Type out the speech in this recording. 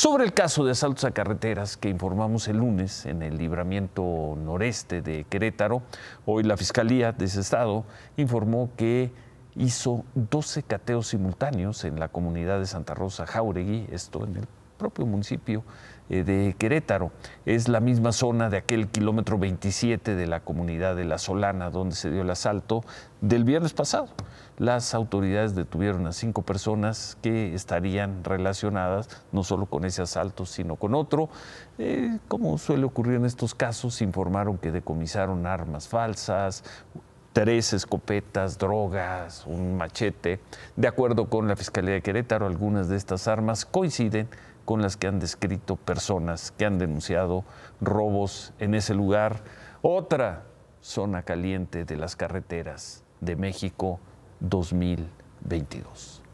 Sobre el caso de asaltos a carreteras que informamos el lunes en el libramiento noreste de Querétaro, hoy la Fiscalía de ese estado informó que hizo 12 cateos simultáneos en la comunidad de Santa Rosa Jauregui, esto en el propio municipio eh, de Querétaro. Es la misma zona de aquel kilómetro 27 de la comunidad de La Solana, donde se dio el asalto del viernes pasado. Las autoridades detuvieron a cinco personas que estarían relacionadas no solo con ese asalto, sino con otro. Eh, como suele ocurrir en estos casos, informaron que decomisaron armas falsas, tres escopetas, drogas, un machete. De acuerdo con la Fiscalía de Querétaro, algunas de estas armas coinciden con las que han descrito personas que han denunciado robos en ese lugar. Otra zona caliente de las carreteras de México 2022.